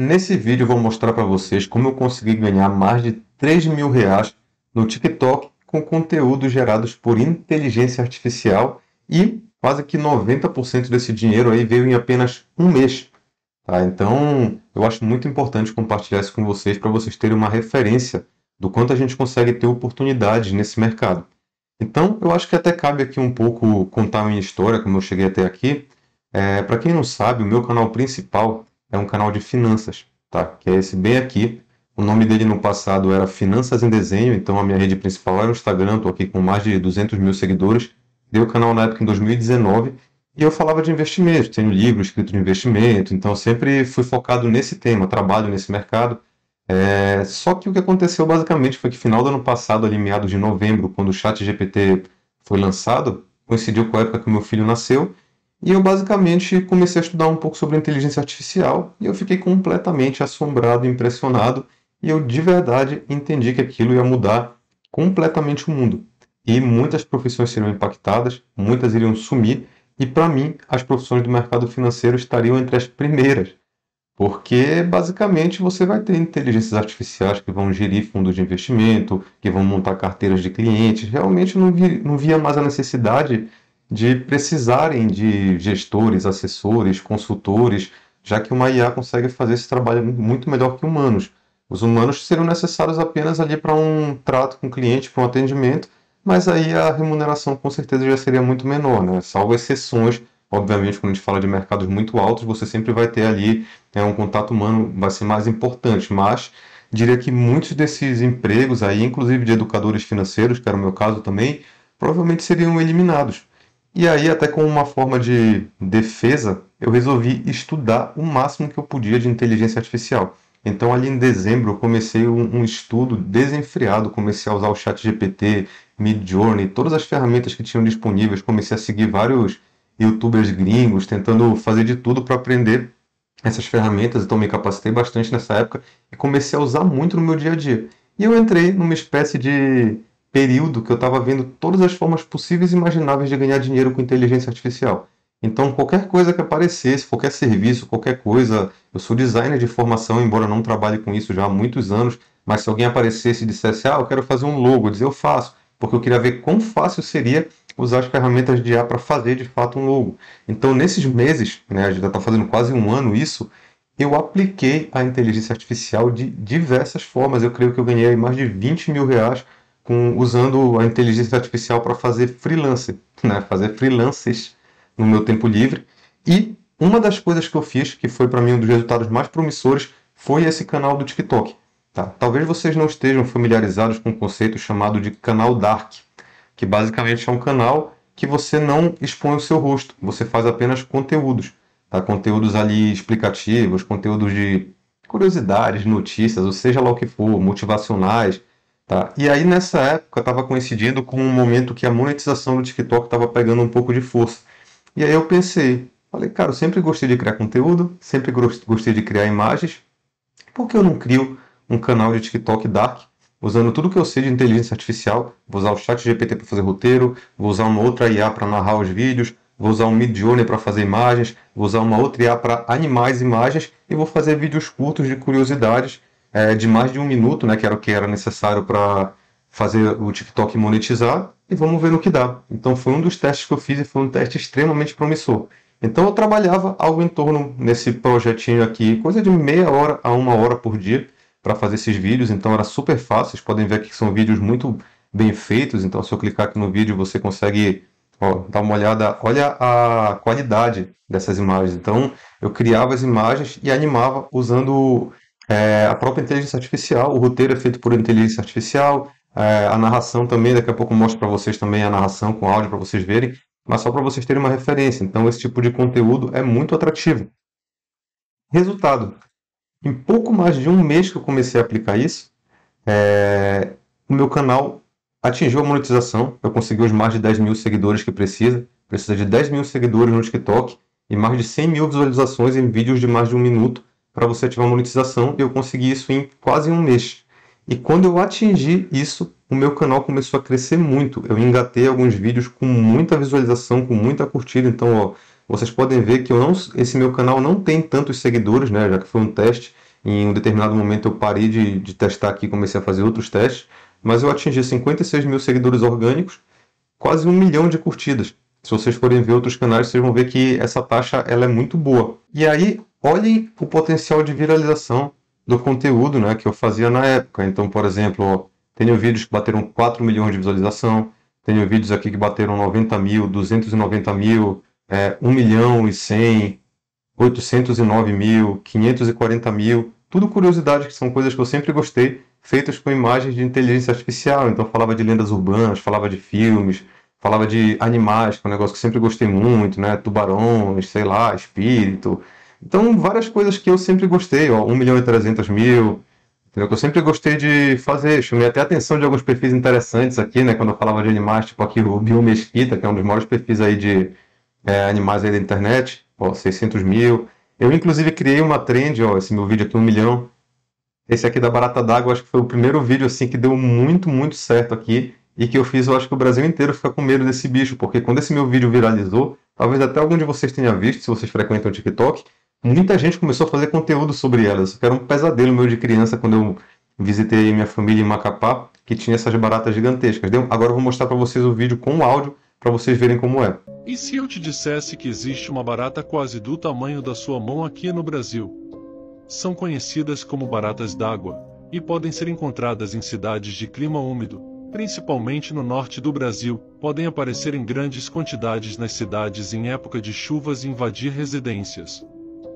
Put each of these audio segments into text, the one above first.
Nesse vídeo vou mostrar para vocês como eu consegui ganhar mais de 3 mil reais no TikTok com conteúdos gerados por inteligência artificial e quase que 90% desse dinheiro aí veio em apenas um mês. Tá? Então eu acho muito importante compartilhar isso com vocês para vocês terem uma referência do quanto a gente consegue ter oportunidades nesse mercado. Então eu acho que até cabe aqui um pouco contar a minha história, como eu cheguei até aqui. É, para quem não sabe, o meu canal principal é um canal de finanças, tá? Que é esse bem aqui. O nome dele no passado era Finanças em Desenho, então a minha rede principal era o Instagram, estou aqui com mais de 200 mil seguidores. Dei o canal na época em 2019 e eu falava de investimento, tenho livro escrito de investimento, então sempre fui focado nesse tema, trabalho nesse mercado. É... Só que o que aconteceu basicamente foi que final do ano passado, ali meados de novembro, quando o chat GPT foi lançado, coincidiu com a época que o meu filho nasceu e eu basicamente comecei a estudar um pouco sobre inteligência artificial e eu fiquei completamente assombrado, impressionado e eu de verdade entendi que aquilo ia mudar completamente o mundo. E muitas profissões seriam impactadas, muitas iriam sumir e para mim as profissões do mercado financeiro estariam entre as primeiras. Porque basicamente você vai ter inteligências artificiais que vão gerir fundos de investimento, que vão montar carteiras de clientes. Realmente não, vi, não via mais a necessidade de precisarem de gestores, assessores, consultores, já que uma IA consegue fazer esse trabalho muito melhor que humanos. Os humanos seriam necessários apenas ali para um trato com o cliente, para um atendimento, mas aí a remuneração com certeza já seria muito menor, né? salvo exceções. Obviamente, quando a gente fala de mercados muito altos, você sempre vai ter ali né, um contato humano, vai ser mais importante, mas diria que muitos desses empregos aí, inclusive de educadores financeiros, que era o meu caso também, provavelmente seriam eliminados. E aí, até como uma forma de defesa, eu resolvi estudar o máximo que eu podia de inteligência artificial. Então, ali em dezembro, eu comecei um, um estudo desenfreado, comecei a usar o chat GPT, Midjourney, todas as ferramentas que tinham disponíveis, comecei a seguir vários youtubers gringos, tentando fazer de tudo para aprender essas ferramentas, então me capacitei bastante nessa época e comecei a usar muito no meu dia a dia. E eu entrei numa espécie de período que eu estava vendo todas as formas possíveis e imagináveis de ganhar dinheiro com inteligência artificial. Então, qualquer coisa que aparecesse, qualquer serviço, qualquer coisa, eu sou designer de formação, embora não trabalhe com isso já há muitos anos, mas se alguém aparecesse e dissesse, ah, eu quero fazer um logo, eu dizer, eu faço, porque eu queria ver quão fácil seria usar as ferramentas de IA para fazer de fato um logo. Então, nesses meses, né, a gente já está fazendo quase um ano isso, eu apliquei a inteligência artificial de diversas formas. Eu creio que eu ganhei mais de 20 mil reais com, usando a inteligência artificial para fazer freelance, né? fazer freelances no meu tempo livre. E uma das coisas que eu fiz, que foi para mim um dos resultados mais promissores, foi esse canal do TikTok. Tá? Talvez vocês não estejam familiarizados com um conceito chamado de canal dark, que basicamente é um canal que você não expõe o seu rosto, você faz apenas conteúdos. Tá? Conteúdos ali explicativos, conteúdos de curiosidades, notícias, ou seja lá o que for, motivacionais, Tá. E aí nessa época estava coincidindo com um momento que a monetização do TikTok estava pegando um pouco de força. E aí eu pensei, falei, cara, eu sempre gostei de criar conteúdo, sempre gostei de criar imagens, por que eu não crio um canal de TikTok Dark usando tudo que eu sei de inteligência artificial? Vou usar o chat GPT para fazer roteiro, vou usar uma outra IA para narrar os vídeos, vou usar um Midjourney para fazer imagens, vou usar uma outra IA para animar as imagens e vou fazer vídeos curtos de curiosidades é, de mais de um minuto, né, que era o que era necessário para fazer o TikTok monetizar, e vamos ver no que dá. Então foi um dos testes que eu fiz e foi um teste extremamente promissor. Então eu trabalhava algo em torno nesse projetinho aqui, coisa de meia hora a uma hora por dia para fazer esses vídeos, então era super fácil. Vocês podem ver aqui que são vídeos muito bem feitos, então se eu clicar aqui no vídeo você consegue ó, dar uma olhada, olha a qualidade dessas imagens. Então eu criava as imagens e animava usando é, a própria inteligência artificial, o roteiro é feito por inteligência artificial, é, a narração também, daqui a pouco mostro para vocês também a narração com áudio para vocês verem, mas só para vocês terem uma referência. Então, esse tipo de conteúdo é muito atrativo. Resultado: em pouco mais de um mês que eu comecei a aplicar isso, é, o meu canal atingiu a monetização. Eu consegui os mais de 10 mil seguidores que precisa. Precisa de 10 mil seguidores no TikTok e mais de 100 mil visualizações em vídeos de mais de um minuto para você ativar a monetização. Eu consegui isso em quase um mês. E quando eu atingi isso, o meu canal começou a crescer muito. Eu engatei alguns vídeos com muita visualização, com muita curtida. Então, ó, vocês podem ver que eu não, esse meu canal não tem tantos seguidores, né? Já que foi um teste. Em um determinado momento eu parei de, de testar aqui, e comecei a fazer outros testes. Mas eu atingi 56 mil seguidores orgânicos, quase um milhão de curtidas. Se vocês forem ver outros canais, vocês vão ver que essa taxa ela é muito boa. E aí, olhem o potencial de viralização do conteúdo né, que eu fazia na época. Então, por exemplo, tenho vídeos que bateram 4 milhões de visualização, tenho vídeos aqui que bateram 90 mil, 290 mil, é, 1 milhão e 100, 809 mil, 540 mil. Tudo curiosidade, que são coisas que eu sempre gostei, feitas com imagens de inteligência artificial. Então, falava de lendas urbanas, falava de filmes, falava de animais, que é um negócio que sempre gostei muito, né? Tubarões, sei lá, espírito. Então, várias coisas que eu sempre gostei, ó, 1 milhão e 300 mil, entendeu? Que eu sempre gostei de fazer. Chamei até a atenção de alguns perfis interessantes aqui, né? Quando eu falava de animais, tipo aqui o Bill Mesquita, que é um dos maiores perfis aí de é, animais aí da internet, ó, 600 mil. Eu, inclusive, criei uma trend, ó, esse meu vídeo aqui, 1 milhão. Esse aqui da Barata d'Água, acho que foi o primeiro vídeo, assim, que deu muito, muito certo aqui e que eu fiz, eu acho que o Brasil inteiro fica com medo desse bicho, porque quando esse meu vídeo viralizou, talvez até algum de vocês tenha visto, se vocês frequentam o TikTok, muita gente começou a fazer conteúdo sobre elas, que era um pesadelo meu de criança quando eu visitei minha família em Macapá, que tinha essas baratas gigantescas. Agora eu vou mostrar para vocês o vídeo com o áudio, para vocês verem como é. E se eu te dissesse que existe uma barata quase do tamanho da sua mão aqui no Brasil? São conhecidas como baratas d'água, e podem ser encontradas em cidades de clima úmido, principalmente no norte do Brasil, podem aparecer em grandes quantidades nas cidades em época de chuvas e invadir residências.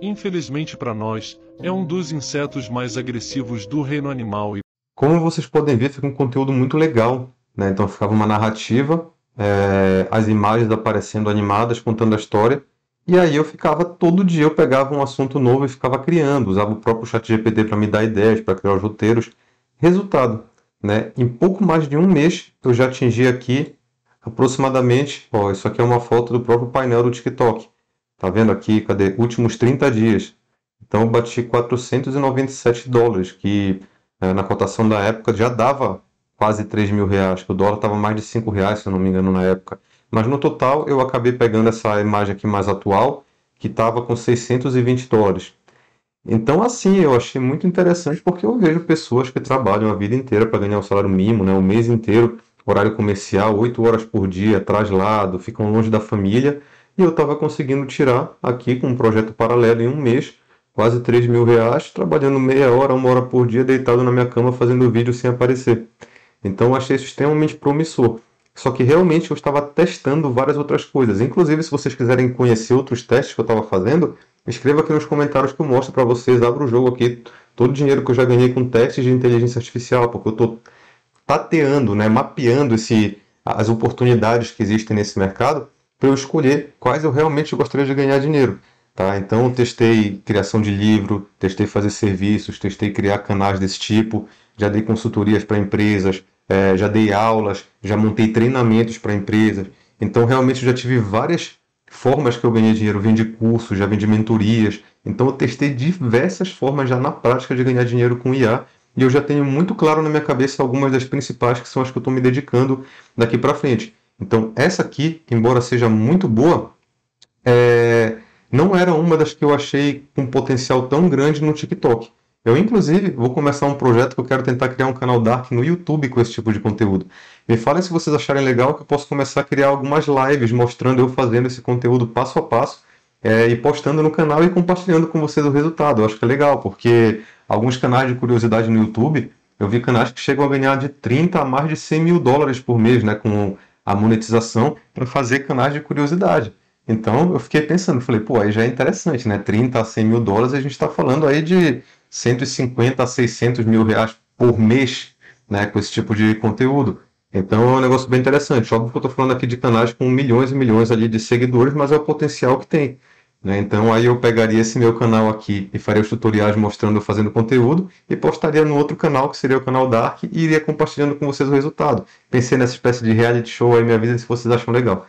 Infelizmente para nós, é um dos insetos mais agressivos do reino animal e como vocês podem ver, fica um conteúdo muito legal, né? Então ficava uma narrativa, é, as imagens aparecendo animadas, contando a história. E aí eu ficava todo dia, eu pegava um assunto novo e ficava criando, usava o próprio chat GPT para me dar ideias, para criar os roteiros. Resultado, né? Em pouco mais de um mês, eu já atingi aqui aproximadamente. Ó, isso aqui é uma foto do próprio painel do TikTok. Tá vendo aqui? Cadê? Últimos 30 dias. Então eu bati 497 dólares, que eh, na cotação da época já dava quase 3 mil reais. O dólar estava mais de 5 reais, se eu não me engano, na época. Mas no total eu acabei pegando essa imagem aqui mais atual, que estava com 620 dólares. Então, assim, eu achei muito interessante porque eu vejo pessoas que trabalham a vida inteira para ganhar o um salário mínimo, né, o mês inteiro, horário comercial, 8 horas por dia, traslado, ficam longe da família. E eu estava conseguindo tirar aqui com um projeto paralelo em um mês, quase 3 mil reais, trabalhando meia hora, uma hora por dia, deitado na minha cama fazendo vídeo sem aparecer. Então, eu achei isso extremamente promissor. Só que realmente eu estava testando várias outras coisas. Inclusive, se vocês quiserem conhecer outros testes que eu estava fazendo, escreva aqui nos comentários que eu mostro para vocês, abro o jogo aqui, todo o dinheiro que eu já ganhei com testes de inteligência artificial, porque eu estou tateando, né, mapeando esse, as oportunidades que existem nesse mercado para eu escolher quais eu realmente gostaria de ganhar dinheiro. Tá? Então, testei criação de livro, testei fazer serviços, testei criar canais desse tipo, já dei consultorias para empresas, é, já dei aulas, já montei treinamentos para empresas. Então, realmente, já tive várias formas que eu ganhei dinheiro, eu vendi cursos, já vendi mentorias. Então eu testei diversas formas já na prática de ganhar dinheiro com IA e eu já tenho muito claro na minha cabeça algumas das principais que são as que eu estou me dedicando daqui para frente. Então essa aqui, embora seja muito boa, é... não era uma das que eu achei com potencial tão grande no TikTok. Eu, inclusive, vou começar um projeto que eu quero tentar criar um canal Dark no YouTube com esse tipo de conteúdo. Me falem se vocês acharem legal que eu posso começar a criar algumas lives mostrando eu fazendo esse conteúdo passo a passo é, e postando no canal e compartilhando com vocês o resultado. Eu acho que é legal, porque alguns canais de curiosidade no YouTube, eu vi canais que chegam a ganhar de 30 a mais de 100 mil dólares por mês né, com a monetização para fazer canais de curiosidade. Então eu fiquei pensando, falei, pô, aí já é interessante, né? 30 a 100 mil dólares, a gente está falando aí de 150 a 600 mil reais por mês né, com esse tipo de conteúdo. Então é um negócio bem interessante. Óbvio que eu estou falando aqui de canais com milhões e milhões ali de seguidores, mas é o potencial que tem. Né? Então aí eu pegaria esse meu canal aqui e faria os tutoriais mostrando eu fazendo conteúdo e postaria no outro canal, que seria o canal Dark, e iria compartilhando com vocês o resultado. Pensei nessa espécie de reality show aí, minha vida, se vocês acham legal.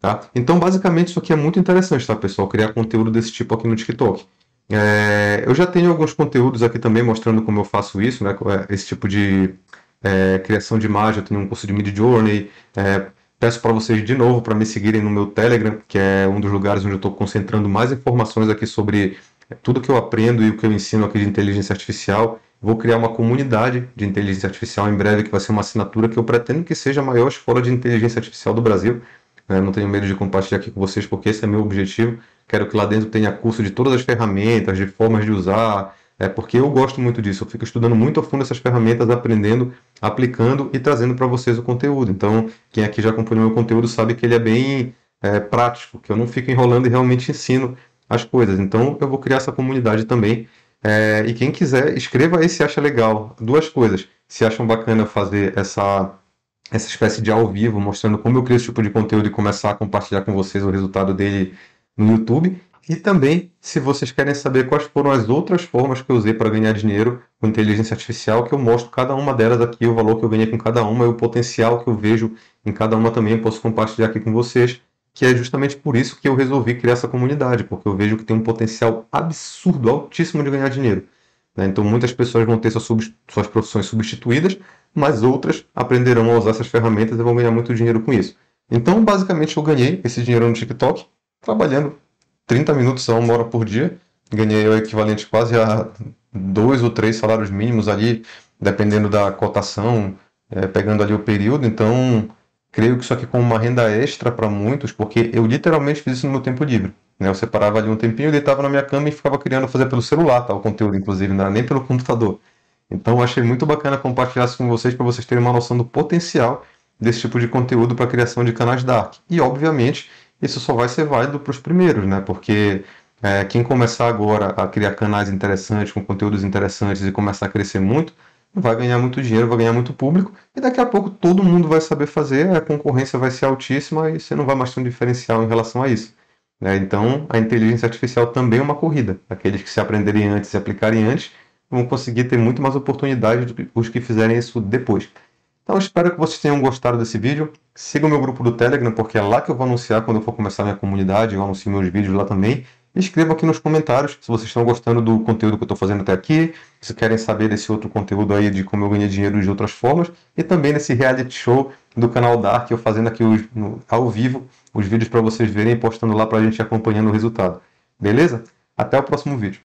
Tá? Então basicamente isso aqui é muito interessante, tá pessoal? Criar conteúdo desse tipo aqui no TikTok. É... eu já tenho alguns conteúdos aqui também mostrando como eu faço isso, né? É esse tipo de é, criação de imagem, eu tenho um curso de Midjourney. É, peço para vocês de novo para me seguirem no meu Telegram, que é um dos lugares onde eu estou concentrando mais informações aqui sobre é, tudo que eu aprendo e o que eu ensino aqui de inteligência artificial. Vou criar uma comunidade de inteligência artificial em breve, que vai ser uma assinatura que eu pretendo que seja a maior escola de inteligência artificial do Brasil. É, não tenho medo de compartilhar aqui com vocês, porque esse é meu objetivo. Quero que lá dentro tenha curso de todas as ferramentas, de formas de usar, é porque eu gosto muito disso, eu fico estudando muito a fundo essas ferramentas, aprendendo, aplicando e trazendo para vocês o conteúdo. Então, quem aqui já acompanhou o meu conteúdo sabe que ele é bem é, prático, que eu não fico enrolando e realmente ensino as coisas. Então, eu vou criar essa comunidade também. É, e quem quiser, escreva aí se acha legal. Duas coisas. Se acham bacana fazer essa, essa espécie de ao vivo, mostrando como eu crio esse tipo de conteúdo e começar a compartilhar com vocês o resultado dele no YouTube. E também, se vocês querem saber quais foram as outras formas que eu usei para ganhar dinheiro com inteligência artificial, que eu mostro cada uma delas aqui, o valor que eu ganhei com cada uma e o potencial que eu vejo em cada uma também, eu posso compartilhar aqui com vocês, que é justamente por isso que eu resolvi criar essa comunidade, porque eu vejo que tem um potencial absurdo, altíssimo de ganhar dinheiro. Né? Então, muitas pessoas vão ter suas, suas profissões substituídas, mas outras aprenderão a usar essas ferramentas e vão ganhar muito dinheiro com isso. Então, basicamente, eu ganhei esse dinheiro no TikTok trabalhando 30 minutos a uma hora por dia. Ganhei o equivalente quase a dois ou três salários mínimos ali, dependendo da cotação, é, pegando ali o período. Então, creio que isso aqui como uma renda extra para muitos, porque eu literalmente fiz isso no meu tempo livre. Né? Eu separava ali um tempinho, deitava na minha cama e ficava criando, fazer pelo celular tá, o conteúdo, inclusive, não era nem pelo computador. Então, achei muito bacana compartilhar isso com vocês para vocês terem uma noção do potencial desse tipo de conteúdo para criação de canais dark. E, obviamente, isso só vai ser válido para os primeiros, né? Porque é, quem começar agora a criar canais interessantes, com conteúdos interessantes e começar a crescer muito, vai ganhar muito dinheiro, vai ganhar muito público, e daqui a pouco todo mundo vai saber fazer, a concorrência vai ser altíssima e você não vai mais ter um diferencial em relação a isso. Né? Então, a inteligência artificial também é uma corrida. Aqueles que se aprenderem antes e aplicarem antes vão conseguir ter muito mais oportunidades do que os que fizerem isso depois. Então espero que vocês tenham gostado desse vídeo. Siga o meu grupo do Telegram, porque é lá que eu vou anunciar quando eu for começar minha comunidade, eu anuncio meus vídeos lá também. E escreva aqui nos comentários se vocês estão gostando do conteúdo que eu estou fazendo até aqui, se querem saber desse outro conteúdo aí de como eu ganhei dinheiro de outras formas, e também nesse reality show do canal Dark, eu fazendo aqui os, no, ao vivo os vídeos para vocês verem postando lá para a gente acompanhando o resultado. Beleza? Até o próximo vídeo.